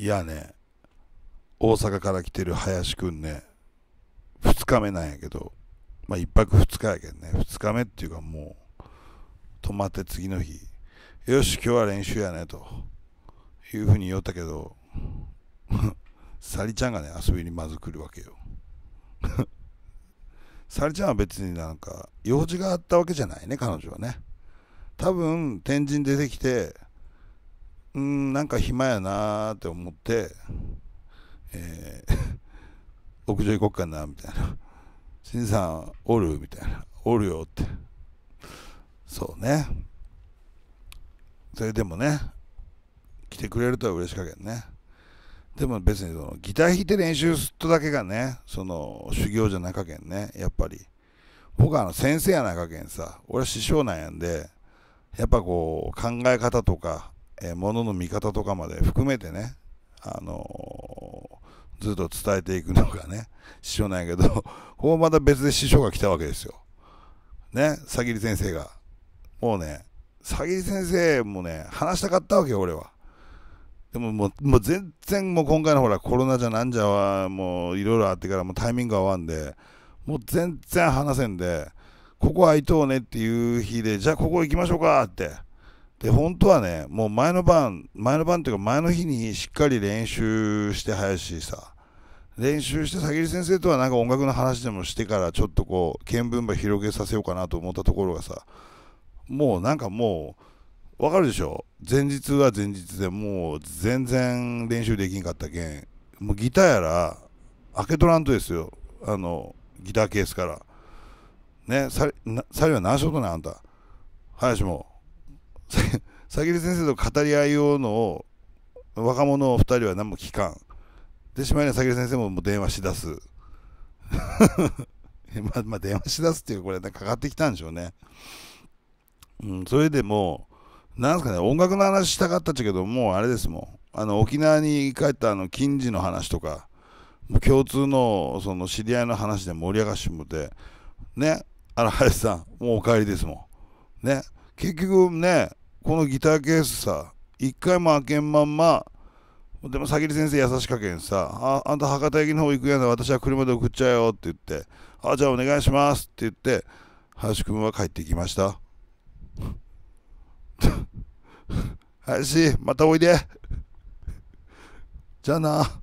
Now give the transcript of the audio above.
いやね、大阪から来てる林くんね、2日目なんやけど、まあ1泊2日やけんね、2日目っていうかもう、泊まって次の日、よし、今日は練習やね、というふうに言おったけど、サリちゃんがね、遊びにまず来るわけよ。サリちゃんは別になんか、用事があったわけじゃないね、彼女はね。多分、天神出てきて、うんなんか暇やなーって思って、えー、屋上行こっかなみたいな「新さんおる?」みたいな「おるよ」ってそうねそれでもね来てくれるとは嬉しかけんねでも別にそのギター弾いて練習すっとだけがねその修行じゃなかけんねやっぱり僕はあの先生やなかけんさ俺は師匠なんやんでやっぱこう考え方とかえー、物の見方とかまで含めてね、あのー、ずっと伝えていくのがね、師匠なんやけど、ここまた別で師匠が来たわけですよ。ね、さぎり先生が。もうね、さぎり先生もね、話したかったわけよ、俺は。でももう、もう全然もう今回のほら、コロナじゃなんじゃは、もういろいろあってからもうタイミング合わんで、もう全然話せんで、ここ空いとうねっていう日で、じゃあここ行きましょうかって。で、本当はね、もう前の晩、前の晩っていうか前の日にしっかり練習して林さ、練習してさぎり先生とはなんか音楽の話でもしてからちょっとこう、見聞場広げさせようかなと思ったところがさ、もうなんかもう、わかるでしょ前日は前日でもう全然練習できんかったけん、もうギターやら、開けとらんとですよ。あの、ギターケースから。ね、ささりは何しようとね、あんた。林も。佐切先生と語り合いをの若者2人は何も聞かん。でしまいには佐先生ももう電話しだす。まあ、まあ、電話しだすっていうか、これ、ね、かかってきたんでしょうね。うん、それでもう、なんすかね、音楽の話したかったっちゃけど、もうあれですもん。あの、沖縄に帰ったあの、近似の話とか、共通の、その、知り合いの話で盛り上がしもて、ね、あ林さん、もうお帰りですもん。ね、結局ね、このギターケースさ、一回も開けんまんま、でも、さきり先生優しかけんさ、あ、あんた博多駅の方行くやん私は車で送っちゃうよって言って、あ、じゃあお願いしますって言って、林くんは帰ってきました。林、またおいで。じゃあな。